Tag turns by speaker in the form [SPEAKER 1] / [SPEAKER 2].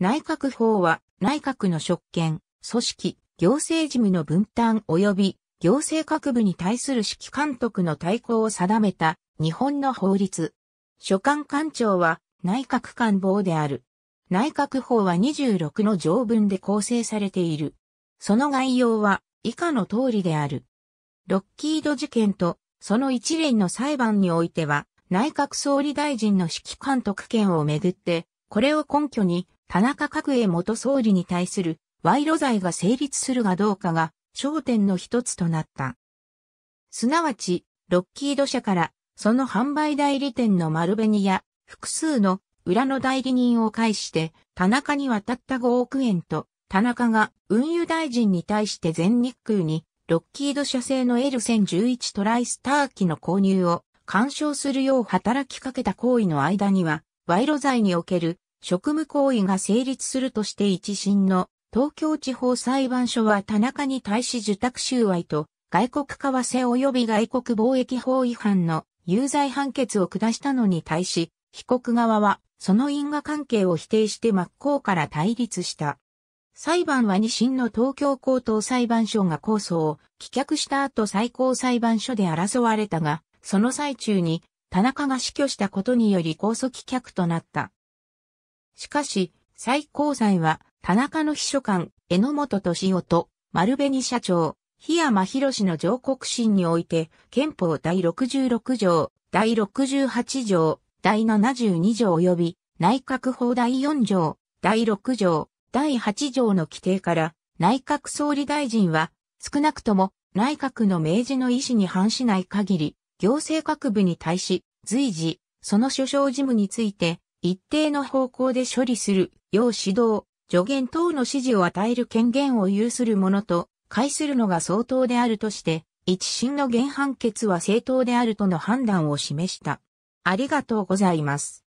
[SPEAKER 1] 内閣法は内閣の職権、組織、行政事務の分担及び行政各部に対する指揮監督の対抗を定めた日本の法律。所管官庁は内閣官房である。内閣法は26の条文で構成されている。その概要は以下の通りである。ロッキード事件とその一連の裁判においては内閣総理大臣の指揮監督権をめぐって、これを根拠に田中角栄元総理に対する賄賂罪が成立するがどうかが焦点の一つとなった。すなわち、ロッキード社からその販売代理店の丸紅や複数の裏の代理人を介して田中に渡った5億円と田中が運輸大臣に対して全日空にロッキード社製の L1011 トライスター機の購入を干渉するよう働きかけた行為の間には、賄賂罪における職務行為が成立するとして一審の東京地方裁判所は田中に対し受託収賄と外国為替及び外国貿易法違反の有罪判決を下したのに対し、被告側はその因果関係を否定して真っ向から対立した。裁判は二審の東京高等裁判所が控訴を棄却した後最高裁判所で争われたが、その最中に田中が死去したことにより控訴棄却となった。しかし、最高裁は、田中の秘書官、榎本敏夫と、丸紅社長、檜山博の上告審において、憲法第66条、第68条、第72条及び、内閣法第4条、第6条、第8条の規定から、内閣総理大臣は、少なくとも、内閣の明示の意思に反しない限り、行政各部に対し、随時、その首相事務について、一定の方向で処理する、要指導、助言等の指示を与える権限を有するものと、解するのが相当であるとして、一審の原判決は正当であるとの判断を示した。ありがとうございます。